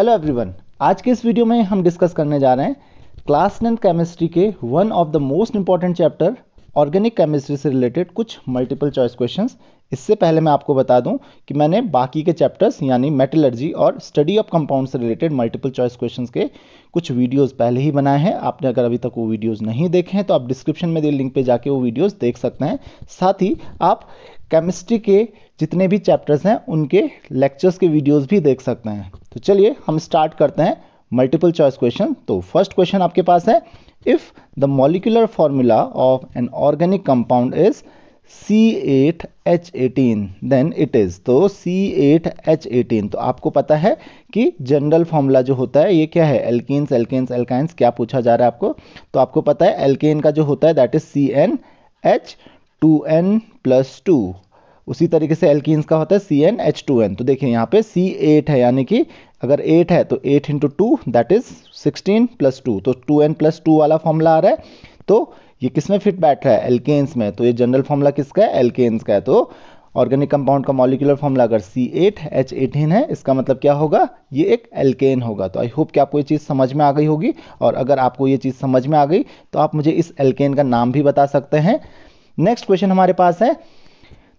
hello everyone आज के इस वीडियो में हम डिस्कस करने जा रहे हैं क्लास टेंथ केमिस्ट्री के one of the most important chapter organic chemistry से रिलेटेड कुछ मल्टीपल चॉइस क्वेश्चन इससे पहले मैं आपको बता दूं कि मैंने बाकी के चैप्टर्स यानी मेटलर्जी और स्टडी ऑफ कंपाउंड से रिलेटेड मल्टीपल चॉइस क्वेश्चन के कुछ वीडियोस पहले ही बनाए हैं आपने अगर अभी तक वो वीडियोस नहीं देखे हैं तो आप डिस्क्रिप्शन में दिए लिंक पे जाके वो वीडियोस देख सकते हैं साथ ही आप केमिस्ट्री के जितने भी चैप्टर्स हैं उनके लेक्चर्स के वीडियोज भी देख सकते हैं तो चलिए हम स्टार्ट करते हैं मल्टीपल चॉइस क्वेश्चन तो फर्स्ट क्वेश्चन आपके पास है if the molecular formula of an organic compound is C8H18 then it is तो C8H18 तो आपको पता है कि जनरल फॉर्मूला जो होता है ये क्या है एल्किन्स एल्केन्स एल्काइंस क्या पूछा जा रहा है आपको तो आपको पता है एल्केन का जो होता है that is C N H two N plus two उसी तरीके से एल्किन्स का होता है C N H two N तो देखिए यहाँ पे सी एट है यानी कि अगर एट है तो eight into two that is sixteen plus two तो टू एन प्लस टू वाला फॉर्मूला आ रहा है तो ये किस में फिट बैठ रहा है एल्केन्स में तो ये जनरल फॉर्मूला किसका है एल्केन्स का है तो ऑर्गेनिक कंपाउंड का मॉलिकुलर फॉर्मूला अगर एटीन है इसका मतलब क्या होगा ये एक एल्केन होगा तो आई होप कि आपको ये चीज़ समझ में आ गई होगी और अगर आपको ये चीज़ समझ में आ गई तो आप मुझे इस एल्केन का नाम भी बता सकते हैं नेक्स्ट क्वेश्चन हमारे पास है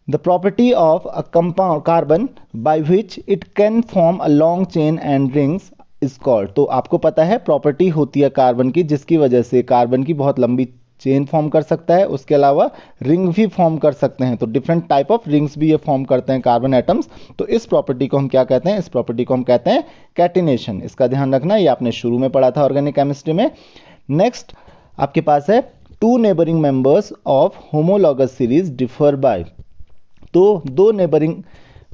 the property of a compound carbon by which it can form a long chain and rings is called तो आपको पता है प्रॉपर्टी होती है कार्बन की जिसकी वजह से कार्बन की बहुत लंबी चेन फॉर्म कर सकता है उसके अलावा रिंग भी फॉर्म कर सकते हैं तो डिफरेंट टाइप ऑफ रिंग्स भी ये फॉर्म करते हैं कार्बन एटम्स तो इस प्रॉपर्टी को हम क्या कहते हैं इस प्रॉपर्टी को हम कहते हैं कैटिनेशन इसका ध्यान रखना ये आपने शुरू में पढ़ा था ऑर्गेनिक केमिस्ट्री में नेक्स्ट आपके पास है two neighbouring members of homologous series differ by तो दो नेबरिंग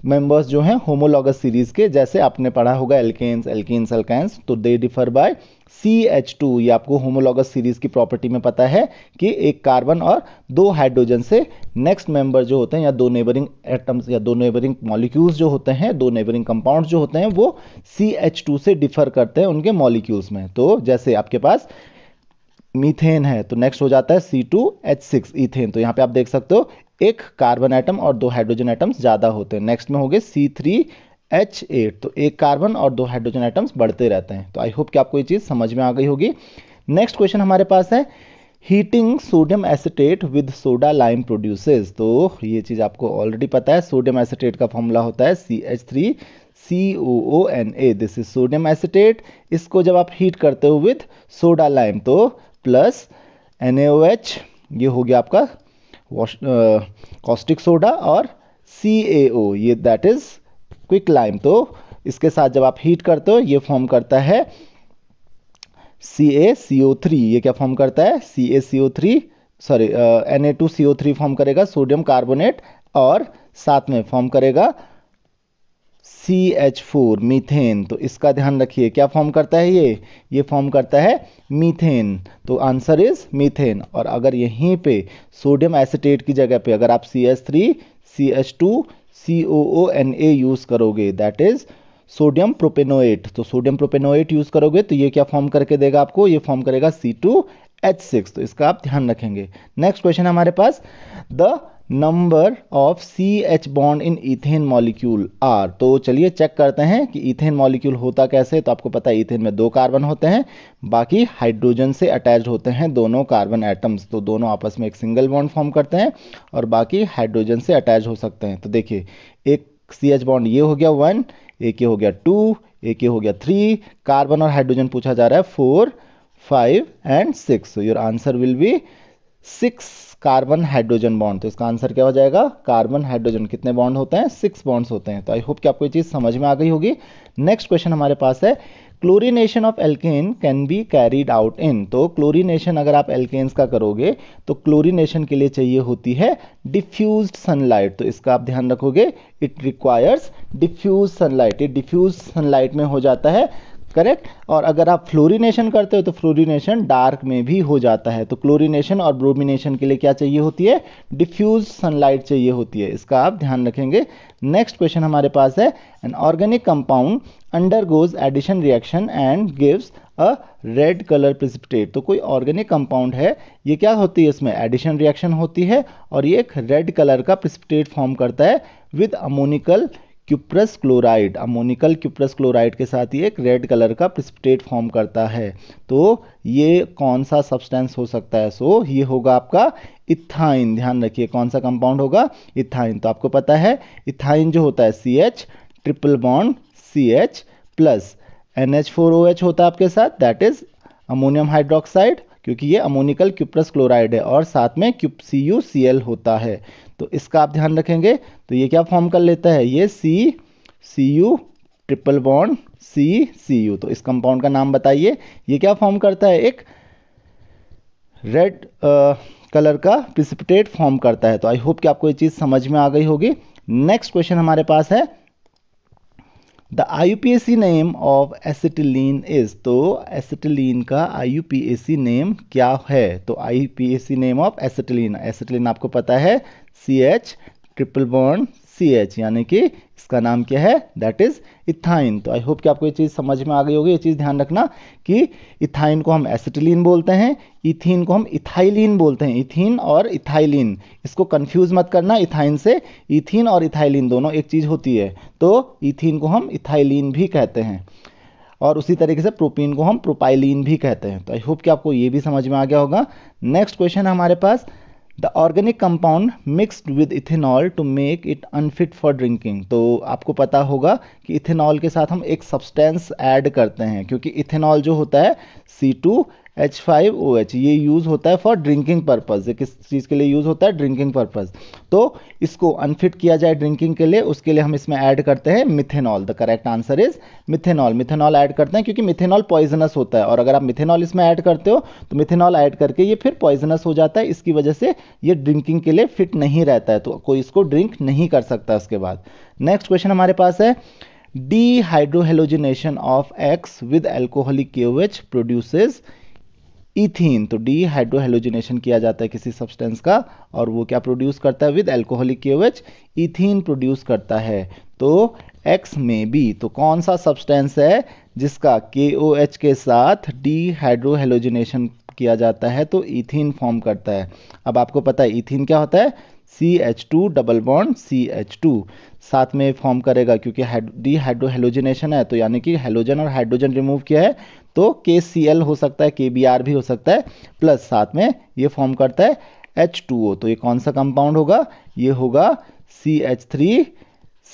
मेंबर्स जो हैं होमोलॉगस सीरीज के जैसे आपने पढ़ा होगा एल्केन्स एल्केन्स एल्केन्स तो they differ by C H two ये आपको होमोलॉगस सीरीज की प्रॉपर्टी में पता है कि एक कार्बन और दो हाइड्रोजन से नेक्स्ट मेंबर जो होते हैं या दो नेबरिंग एटम्स या दो नेबरिंग मॉलिक्यूल्स जो होते हैं दो नेबरिंग कंपाउंड जो होते हैं वो सी एच टू से डिफर करते हैं उनके मॉलिक्यूल्स में तो जैसे आपके पास मीथेन है तो नेक्स्ट हो जाता है C two H six ethane तो यहाँ पे आप देख सकते हो एक कार्बन आइटम और दो हाइड्रोजन आइटम्स ज़्यादा होते हैं नेक्स्ट में हो गए सी थ्री एच एट तो एक कार्बन और दो हाइड्रोजन आइटम्स बढ़ते रहते हैं तो आई होप कि आपको ये चीज़ समझ में आ गई होगी नेक्स्ट क्वेश्चन हमारे पास है heating sodium acetate with soda lime produces तो ये चीज़ आपको ऑलरेडी पता है सोडियम एसिटेट का फॉर्मूला होता है C H three C O O N A this is sodium acetate इसको जब आप हीट करते हो विथ सोडा लाइम तो plus N A O H ये हो गया आपका कॉस्टिक सोडा uh, और सी ए ओ ये दैट इज क्विक लाइम तो इसके साथ जब आप हीट करते हो ये फॉर्म करता है C A C O three ये क्या फॉर्म करता है C A C O three sorry N A two C O three form करेगा सोडियम कार्बोनेट और साथ में फॉर्म करेगा सी एच फोर मीथेन तो इसका ध्यान रखिए क्या फॉर्म करता है ये ये फॉर्म करता है मीथेन तो आंसर इज मीथेन और अगर यहीं पे सोडियम एसिटेट की जगह पे अगर आप C H three C H two C O O N A use करोगे दैट इज़ सोडियम प्रोपेनोएट तो सोडियम प्रोपेनोएट यूज़ करोगे तो ये क्या फॉर्म करके देगा आपको ये फॉर्म करेगा सी टू एच सिक्स तो इसका आप ध्यान रखेंगे नेक्स्ट क्वेश्चन हमारे पास the number of C H bond in ethane molecule are तो चलिए चेक करते हैं कि इथेन मॉलिक्यूल होता कैसे तो आपको पता है इथेन में दो कार्बन होते हैं बाकी हाइड्रोजन से अटैच होते हैं दोनों कार्बन एटम्स तो दोनों आपस में एक सिंगल बॉन्ड फॉर्म करते हैं और बाकी हाइड्रोजन से अटैच हो सकते हैं तो देखिए एक सी एच बॉन्ड ये हो गया वन एक ये हो गया टू एक ये हो गया थ्री कार्बन और हाइड्रोजन पूछा जा रहा है four five and six your answer will be six carbon hydrogen bond तो इसका आंसर क्या हो जाएगा कार्बन हाइड्रोजन कितने बॉन्ड होते हैं सिक्स बॉन्ड्स होते हैं तो आई होप कि आपको ये चीज़ समझ में आ गई होगी नेक्स्ट क्वेश्चन हमारे पास है chlorination of alkane can be carried out in तो क्लोरीनेशन अगर आप एल्केन्स का करोगे तो क्लोरीनेशन के लिए चाहिए होती है डिफ्यूज सनलाइट तो इसका आप ध्यान रखोगे इट रिक्वायर्स डिफ्यूज सनलाइट ये डिफ्यूज सनलाइट में हो जाता है करेक्ट और अगर आप फ्लोरिनेशन करते हो तो फ्लोरिनेशन डार्क में भी हो जाता है तो क्लोरिनेशन और ब्रोमिनेशन के लिए क्या चाहिए होती है डिफ्यूज सनलाइट चाहिए होती है इसका आप ध्यान रखेंगे नेक्स्ट क्वेश्चन हमारे पास है an organic compound undergoes addition reaction and gives a red colour precipitate तो कोई ऑर्गेनिक कंपाउंड है ये क्या होती है इसमें एडिशन रिएक्शन होती है और ये एक रेड कलर का प्रिसिपिटेट फॉर्म करता है with ammoniacal cuprous chloride ammoniacal cuprous chloride के साथ ये एक रेड कलर का प्रिस्पिटेट फॉर्म करता है तो ये कौन सा सब्सटेंस हो सकता है सो so, ये होगा आपका इथाइन ध्यान रखिए कौन सा कंपाउंड होगा इथाइन तो आपको पता है इथाइन जो होता है C H triple bond C H plus N H four O H होता है आपके साथ दैट इज अमोनियम हाइड्रोक्साइड क्योंकि ये अमोनिकल क्यूप्रस क्लोराइड है और साथ में सी यू सी एल होता है तो इसका आप ध्यान रखेंगे तो ये क्या फॉर्म कर लेता है ये C C U triple bond C C U तो इस कंपाउंड का नाम बताइए ये क्या फॉर्म करता है एक रेड कलर का प्रिसिपिटेट फॉर्म करता है तो आई होप कि आपको ये चीज़ समझ में आ गई होगी नेक्स्ट क्वेश्चन हमारे पास है the I name of acetylene is तो एसिटिलीन का आई नेम क्या है तो I name of acetylene acetylene आपको पता है C H triple bond C H यानी कि इसका नाम क्या है दैट इज इथाइन तो आई होप कि आपको ये चीज़ समझ में आ गई होगी ये चीज़ ध्यान रखना कि इथाइन को हम एसिटिलीन बोलते हैं इथिन को हम इथाइलिन बोलते हैं इथिन और इथाइलिन इसको कंफ्यूज मत करना इथाइन से इथिन और इथाइलिन दोनों एक चीज़ होती है तो इथिन को हम इथाइलिन भी कहते हैं और उसी तरीके से प्रोपीन को हम प्रोपाइलिन भी कहते हैं तो आई होप कि आपको ये भी समझ में आ गया होगा नेक्स्ट क्वेश्चन हमारे पास the organic compound mixed with ethanol to make it unfit for drinking तो आपको पता होगा कि इथेनॉल के साथ हम एक सब्सटेंस ऐड करते हैं क्योंकि इथेनॉल जो होता है C two H five O H ये यूज़ होता है फॉर ड्रिंकिंग पर्पज़ किस चीज़ के लिए यूज़ होता है ड्रिंकिंग पर्पज़ तो इसको अनफिट किया जाए ड्रिंकिंग के लिए उसके लिए हम इसमें ऐड करते हैं methanol the correct answer is methanol methanol add करते हैं क्योंकि मिथेनॉल पॉइजनस होता है और अगर आप मिथेनॉल इसमें ऐड करते हो तो मिथेनॉल ऐड करके ये फिर पॉइजनस हो जाता है इसकी वजह से ये ड्रिंकिंग के लिए फिट नहीं रहता है तो कोई इसको ड्रिंक नहीं कर सकता उसके बाद नेक्स्ट क्वेश्चन हमारे पास है dehydrohalogenation of X with alcoholic produces ethene तो डी हाइड्रोहेलोजिनेशन किया जाता है किसी सब्सटेंस का और वो क्या प्रोड्यूस करता है विद एल्कोहलिक केवेच इथीन प्रोड्यूस करता है तो एक्स में बी तो कौन सा सब्सटेंस है जिसका के ओ एच के साथ डी हाइड्रोहेलोजिनेशन किया जाता है तो इथीन फॉर्म करता है अब आपको पता है इथीन क्या होता है C H two double bond C H two साथ में फॉर्म करेगा क्योंकि डी हाइड्रो हेलोजनेशन है तो यानी कि हेलोजन और हाइड्रोजन रिमूव किया है तो के सी एल हो सकता है के बी आर भी हो सकता है प्लस साथ में ये फॉर्म करता है एच टू ओ तो ये कौन सा कंपाउंड होगा ये होगा C H three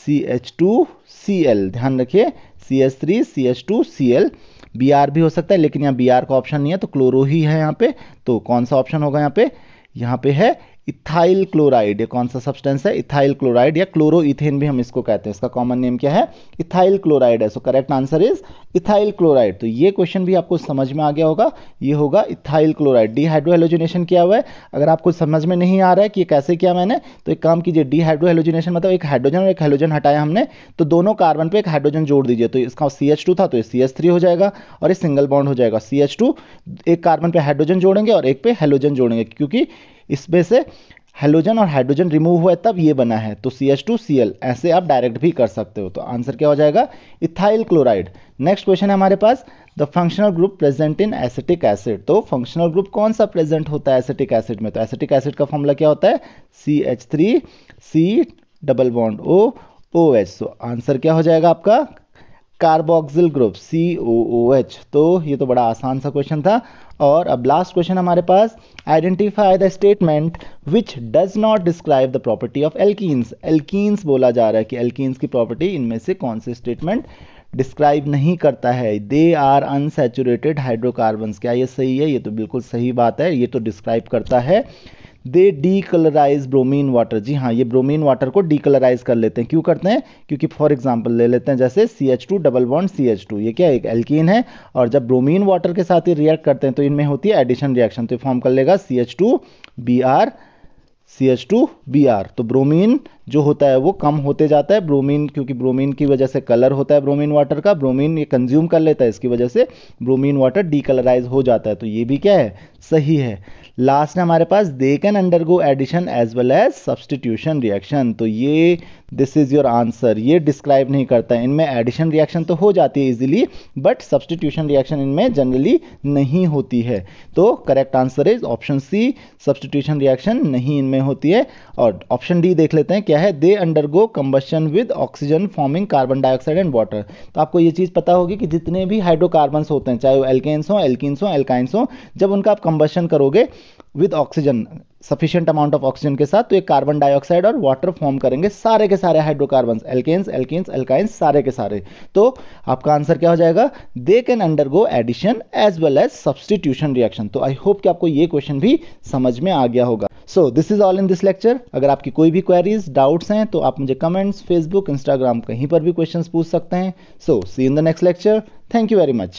C H two C L ध्यान रखिए C H three C H two C L B R भी हो सकता है लेकिन यहाँ बी आर का ऑप्शन नहीं है तो क्लोरो ही है यहाँ पे तो कौन सा ऑप्शन होगा यहाँ पे यहाँ पे है इथाइल क्लोराइड ये कौन सा सब्सटेंस है इथाइल क्लोराइड या क्लोरोइथेन भी हम इसको कहते हैं इसका कॉमन नेम क्या है इथाइल क्लोराइड है so correct answer is ethyl chloride तो ये क्वेश्चन भी आपको समझ में आ गया होगा ये होगा इथाइल क्लोराइड डीहाइड्रोहेलोजिनेशन किया हुआ है अगर आपको समझ में नहीं आ रहा है कि कैसे किया मैंने तो एक काम कीजिए डीहाइड्रोहेलोजिनेशन मतलब एक हाइड्रोजन और एक हेलोजन हटाया हमने तो दोनों कार्बन पर एक हाइड्रोजन जोड़ दीजिए तो इसका सी था तो ये सी हो जाएगा और ये सिंगल बॉन्ड हो जाएगा सी एक कार्बन पर हाइड्रोजन जोड़ेंगे और एक पे हेलोजन जोड़ेंगे क्योंकि इसमें से हेलोजन और हाइड्रोजन रिमूव हुआ है तब ये बना है तो C H two C L ऐसे आप डायरेक्ट भी कर सकते हो तो आंसर क्या हो जाएगा इथाइल क्लोराइड नेक्स्ट क्वेश्चन है हमारे पास the functional group present in acetic acid तो फंक्शनल ग्रुप कौन सा प्रेजेंट होता है एसिटिक एसिड में तो एसिटिक एसिड का फॉर्मूला क्या होता है C H three C double bond O O H so answer क्या हो जाएगा आपका carboxyl group C O O H तो ये तो बड़ा आसान सा क्वेश्चन था और अब लास्ट क्वेश्चन हमारे पास identify the statement which does not describe the property of alkenes alkenes बोला जा रहा है कि एल्कीन्स की प्रॉपर्टी इनमें से कौन से स्टेटमेंट डिस्क्राइब नहीं करता है दे आर अनसेचुरेटेड हाइड्रोकार्बन्स क्या ये सही है ये तो बिल्कुल सही बात है ये तो डिस्क्राइब करता है दे डीकलराइज ब्रोमीन वाटर जी हाँ ये ब्रोमीन वाटर को डीकलराइज कर लेते हैं क्यों करते हैं क्योंकि फॉर एग्जाम्पल ले लेते हैं जैसे C H two double bond C H two ये क्या एक एल्किन है और जब ब्रोमीन वाटर के साथ ये रिएक्ट करते हैं तो इनमें होती है एडिशन रिएक्शन तो फॉर्म कर लेगा C H two B R C H two B R तो ब्रोमीन जो होता है वो कम होते जाता है ब्रोमीन क्योंकि ब्रोमीन की वजह से कलर होता है ब्रोमीन वाटर का ब्रोमीन ये कंज्यूम कर लेता है इसकी वजह से ब्रोमीन वाटर डीकलराइज हो जाता है तो ये भी क्या है सही है लास्ट में हमारे पास they can undergo addition as well as substitution reaction तो ये दिस इज योर आंसर ये डिस्क्राइब नहीं करता इनमें एडिशन रिएक्शन तो हो जाती है इजिली बट सब्सटीट्यूशन रिएक्शन इनमें जनरली नहीं होती है तो correct answer is option C substitution reaction नहीं इनमें होती है और ऑप्शन डी देख लेते हैं क्या है they undergo combustion with oxygen forming carbon dioxide and water तो आपको ये चीज़ पता होगी कि जितने भी हाइड्रोकार्बन्स होते हैं चाहे वो एल्केन्स हो एल्किन्स हो एल्काइंस हो जब उनका आप कम्बशन करोगे with oxygen sufficient amount of oxygen के साथ तो एक कार्बन डाइऑक्साइड और वाटर फॉर्म करेंगे सारे के सारे हाइड्रोकार्बन एल्केन्स एल्किन्स एल्काइंस सारे के सारे तो आपका आंसर क्या हो जाएगा they can undergo addition as well as substitution reaction तो आई होप कि आपको ये क्वेश्चन भी समझ में आ गया होगा so this is all in this lecture अगर आपकी कोई भी क्वेरीज डाउट्स हैं तो आप मुझे कमेंट्स फेसबुक इंस्टाग्राम कहीं पर भी क्वेश्चंस पूछ सकते हैं so see in the next lecture thank you very much